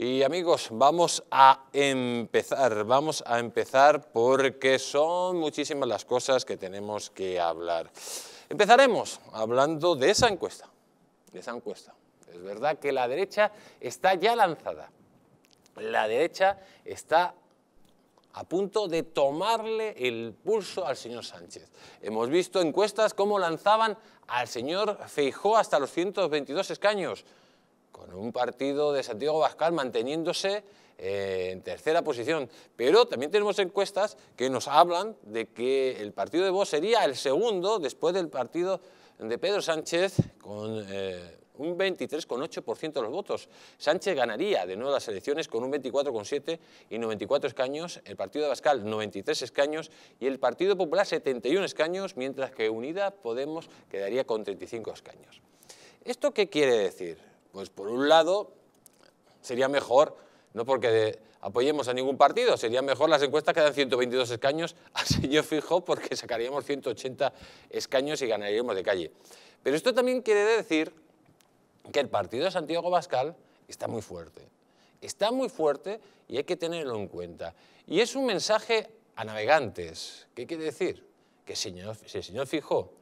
Y amigos, vamos a empezar, vamos a empezar porque son muchísimas las cosas que tenemos que hablar. Empezaremos hablando de esa encuesta, de esa encuesta. Es verdad que la derecha está ya lanzada, la derecha está a punto de tomarle el pulso al señor Sánchez. Hemos visto encuestas como lanzaban al señor Feijó hasta los 122 escaños, con un partido de Santiago Bascal manteniéndose eh, en tercera posición. Pero también tenemos encuestas que nos hablan de que el partido de Vox sería el segundo después del partido de Pedro Sánchez con... Eh, un 23,8% de los votos. Sánchez ganaría de nuevo las elecciones con un 24,7 y 94 escaños, el Partido de Bascal 93 escaños y el Partido Popular 71 escaños, mientras que Unida Podemos quedaría con 35 escaños. ¿Esto qué quiere decir? Pues por un lado, sería mejor, no porque apoyemos a ningún partido, sería mejor las encuestas que dan 122 escaños al señor Fijo porque sacaríamos 180 escaños y ganaríamos de calle. Pero esto también quiere decir que el partido de Santiago Bascal está muy fuerte. Está muy fuerte y hay que tenerlo en cuenta. Y es un mensaje a navegantes. ¿Qué quiere decir? Que si el señor Fijo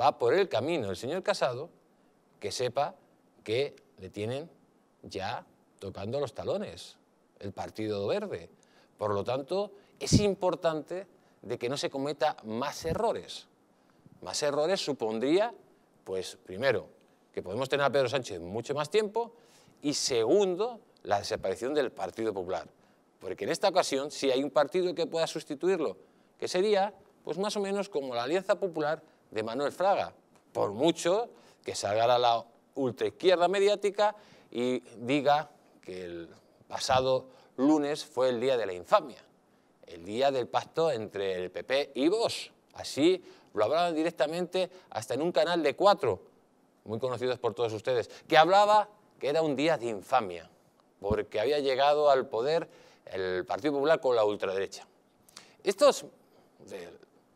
va por el camino el señor Casado, que sepa que le tienen ya tocando los talones, el Partido Verde. Por lo tanto, es importante de que no se cometa más errores. Más errores supondría, pues primero, que podemos tener a Pedro Sánchez mucho más tiempo y segundo, la desaparición del Partido Popular. Porque en esta ocasión, si hay un partido que pueda sustituirlo, que sería pues más o menos como la Alianza Popular de Manuel Fraga, por mucho que salga la ultraizquierda mediática y diga que el pasado lunes fue el día de la infamia, el día del pacto entre el PP y vos. Así lo hablaban directamente hasta en un canal de cuatro, muy conocidos por todos ustedes, que hablaba que era un día de infamia, porque había llegado al poder el Partido Popular con la ultraderecha. Estos de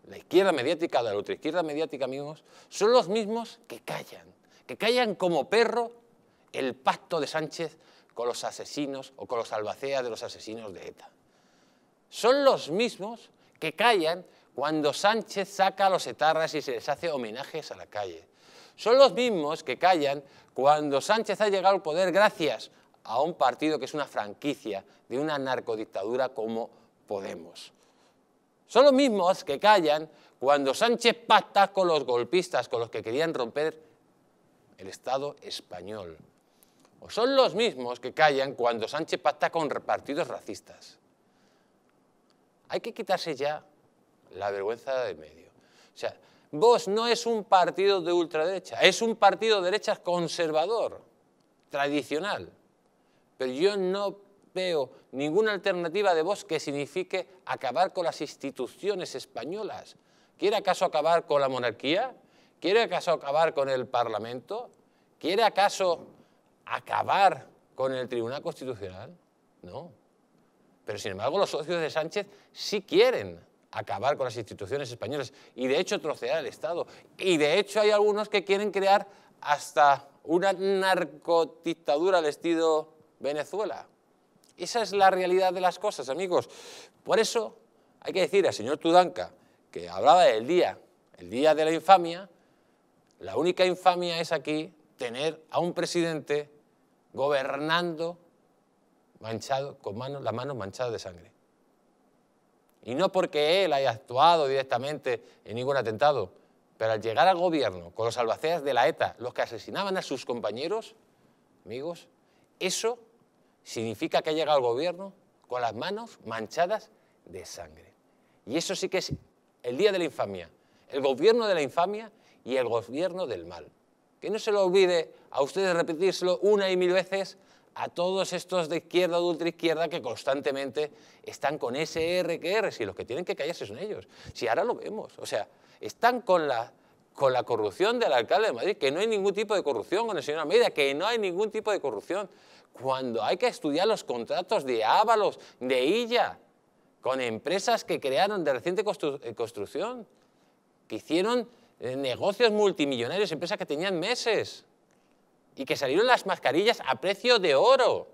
la izquierda mediática, de la ultraizquierda mediática, amigos, son los mismos que callan, que callan como perro el pacto de Sánchez con los asesinos o con los albaceas de los asesinos de ETA. Son los mismos que callan cuando Sánchez saca a los etarras y se les hace homenajes a la calle. Son los mismos que callan cuando Sánchez ha llegado al poder gracias a un partido que es una franquicia de una narcodictadura como Podemos. Son los mismos que callan cuando Sánchez pacta con los golpistas, con los que querían romper el Estado español. O son los mismos que callan cuando Sánchez pacta con partidos racistas. Hay que quitarse ya la vergüenza de medio. O sea, Vox no es un partido de ultraderecha, es un partido de derecha conservador, tradicional. Pero yo no veo ninguna alternativa de vos que signifique acabar con las instituciones españolas. ¿Quiere acaso acabar con la monarquía? ¿Quiere acaso acabar con el Parlamento? ¿Quiere acaso acabar con el Tribunal Constitucional? No. Pero sin embargo los socios de Sánchez sí quieren acabar con las instituciones españolas y de hecho trocear el Estado. Y de hecho hay algunos que quieren crear hasta una narcodictadura al estilo Venezuela. Esa es la realidad de las cosas, amigos. Por eso hay que decir al señor Tudanca, que hablaba del día, el día de la infamia, la única infamia es aquí tener a un presidente gobernando manchado, con manos, las manos manchadas de sangre. Y no porque él haya actuado directamente en ningún atentado, pero al llegar al gobierno con los albaceas de la ETA, los que asesinaban a sus compañeros, amigos, eso significa que ha llegado al gobierno con las manos manchadas de sangre. Y eso sí que es el día de la infamia. El gobierno de la infamia y el gobierno del mal. Que no se lo olvide a ustedes repetírselo una y mil veces a todos estos de izquierda o de ultraizquierda que constantemente están con ese RQR, si los que tienen que callarse son ellos. Si ahora lo vemos, o sea, están con la, con la corrupción del alcalde de Madrid, que no hay ningún tipo de corrupción con el señor Almeida, que no hay ningún tipo de corrupción. Cuando hay que estudiar los contratos de Ábalos, de Illa, con empresas que crearon de reciente eh, construcción, que hicieron eh, negocios multimillonarios, empresas que tenían meses y que salieron las mascarillas a precio de oro.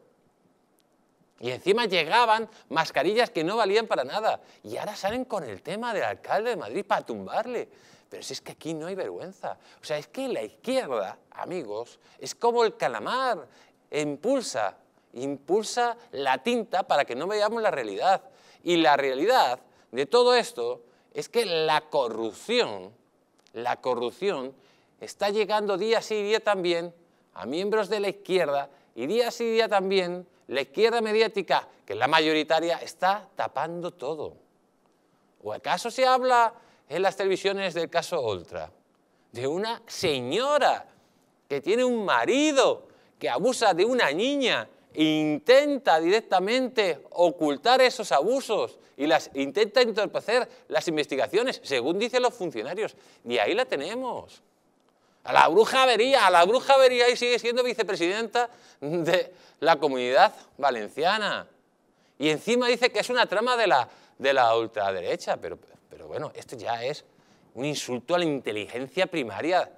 Y encima llegaban mascarillas que no valían para nada. Y ahora salen con el tema del alcalde de Madrid para tumbarle. Pero si es que aquí no hay vergüenza. O sea, es que la izquierda, amigos, es como el calamar. Impulsa, impulsa la tinta para que no veamos la realidad. Y la realidad de todo esto es que la corrupción la corrupción está llegando día sí día también a miembros de la izquierda y día sí día también la izquierda mediática, que es la mayoritaria, está tapando todo. ¿O acaso se habla en las televisiones del caso Oltra? De una señora que tiene un marido que abusa de una niña intenta directamente ocultar esos abusos y las intenta entorpecer las investigaciones, según dicen los funcionarios. Y ahí la tenemos. A la bruja vería, a la bruja avería y sigue siendo vicepresidenta de la comunidad valenciana. Y encima dice que es una trama de la, de la ultraderecha, pero, pero bueno, esto ya es un insulto a la inteligencia primaria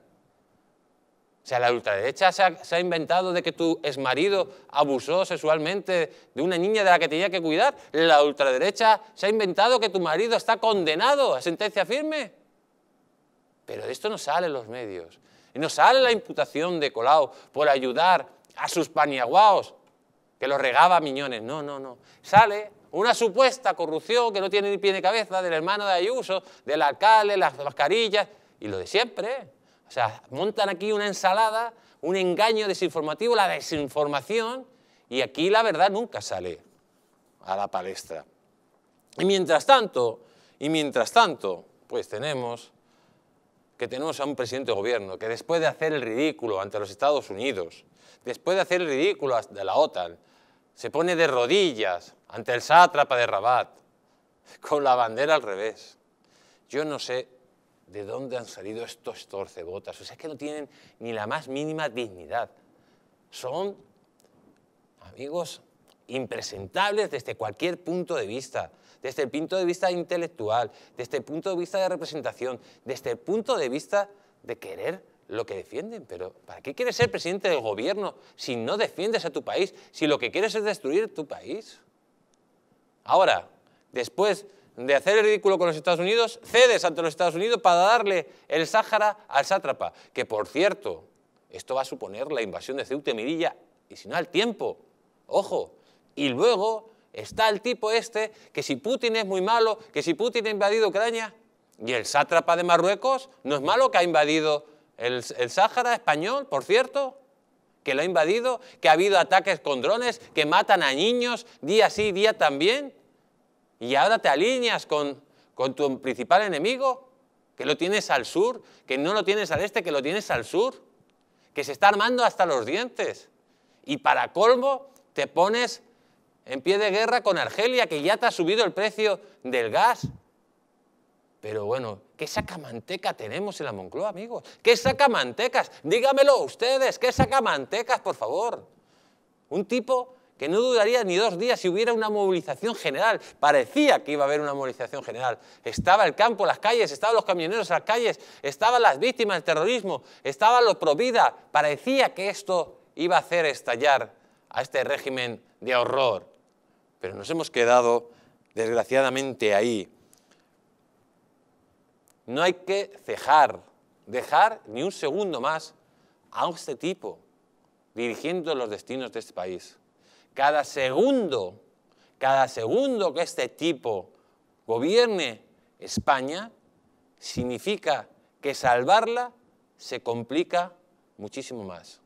o sea, la ultraderecha se ha, inventado de que tu exmarido abusó sexualmente de una niña de la que tenía que cuidar. La ultraderecha se ha inventado que tu marido está condenado a sentencia firme. Pero de esto no salen los medios. Y no sale la imputación de Colao por ayudar a sus paniaguaos, que los regaba a Miñones. No, no, no. Sale una supuesta corrupción que no tiene ni pie ni cabeza del hermano de Ayuso, del alcalde, las mascarillas y lo de siempre. O sea, montan aquí una ensalada, un engaño desinformativo, la desinformación, y aquí la verdad nunca sale a la palestra. Y mientras tanto, y mientras tanto, pues tenemos que tenemos a un presidente de gobierno que después de hacer el ridículo ante los Estados Unidos, después de hacer el ridículo ante la OTAN, se pone de rodillas ante el sátrapa de Rabat, con la bandera al revés. Yo no sé de dónde han salido estos torcebotas. O sea, es que no tienen ni la más mínima dignidad. Son amigos impresentables desde cualquier punto de vista, desde el punto de vista intelectual, desde el punto de vista de representación, desde el punto de vista de querer lo que defienden. Pero ¿para qué quieres ser presidente del gobierno si no defiendes a tu país, si lo que quieres es destruir tu país? Ahora, después de hacer el ridículo con los Estados Unidos, cedes ante los Estados Unidos para darle el Sáhara al sátrapa. Que por cierto, esto va a suponer la invasión de Ceuta y Mirilla, y si no al tiempo, ojo. Y luego está el tipo este, que si Putin es muy malo, que si Putin ha invadido Ucrania, y el sátrapa de Marruecos no es malo que ha invadido el, el Sáhara español, por cierto que lo ha invadido, que ha habido ataques con drones, que matan a niños día sí, día también. Y ahora te alineas con, tu principal enemigo, que lo tienes al sur, que no lo tienes al este, que lo tienes al sur, que se está armando hasta los dientes. Y para colmo, te pones en pie de guerra con Argelia, que ya te ha subido el precio del gas. Pero bueno, ¿qué saca manteca tenemos en la Moncloa, amigos? ¿Qué saca mantecas? Dígamelo ustedes, ¿qué saca mantecas, por favor? Un tipo que no duraría ni dos días si hubiera una movilización general. Parecía que iba a haber una movilización general. Estaba el campo, las calles, estaban los camioneros en las calles, estaban las víctimas del terrorismo, estaban los Vida, Parecía que esto iba a hacer estallar a este régimen de horror. Pero nos hemos quedado, desgraciadamente, ahí. No hay que cejar, dejar ni un segundo más a este tipo dirigiendo los destinos de este país cada segundo, cada segundo que este tipo gobierne España, significa que salvarla se complica muchísimo más.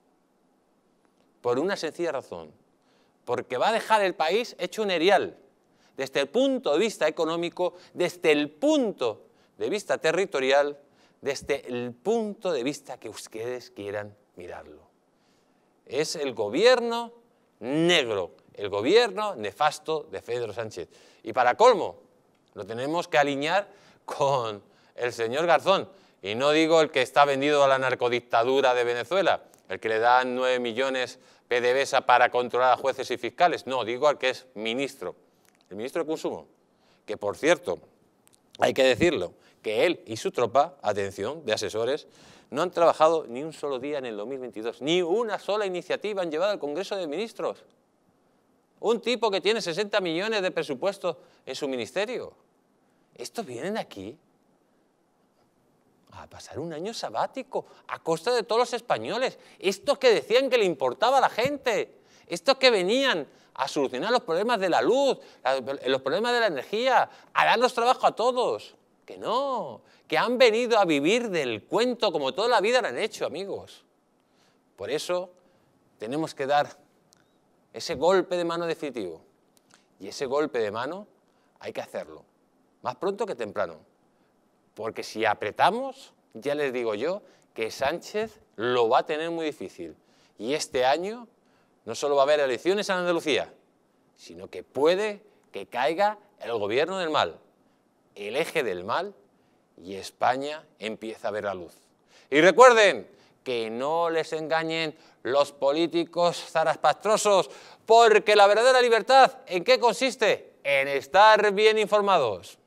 Por una sencilla razón, porque va a dejar el país hecho un erial, desde el punto de vista económico, desde el punto de vista territorial, desde el punto de vista que ustedes quieran mirarlo. Es el gobierno negro, el gobierno nefasto de Pedro Sánchez. Y para colmo, lo tenemos que alinear con el señor Garzón. Y no digo el que está vendido a la narcodictadura de Venezuela, el que le dan 9 millones PDVSA para controlar a jueces y fiscales. No, digo al que es ministro, el ministro de Consumo. Que por cierto, hay que decirlo, que él y su tropa, atención, de asesores, no han trabajado ni un solo día en el 2022, ni una sola iniciativa han llevado al Congreso de Ministros. Un tipo que tiene 60 millones de presupuestos en su ministerio. ¿Estos vienen aquí a pasar un año sabático a costa de todos los españoles? Estos que decían que le importaba a la gente. Estos que venían a solucionar los problemas de la luz, los problemas de la energía, a darnos trabajo a todos. Que no, que han venido a vivir del cuento como toda la vida lo han hecho, amigos. Por eso tenemos que dar ese golpe de mano definitivo. Y ese golpe de mano hay que hacerlo, más pronto que temprano. Porque si apretamos, ya les digo yo, que Sánchez lo va a tener muy difícil. Y este año no solo va a haber elecciones en Andalucía, sino que puede que caiga el gobierno del mal el eje del mal y España empieza a ver la luz. Y recuerden que no les engañen los políticos zaraspastrosos, porque la verdadera libertad, ¿en qué consiste? En estar bien informados.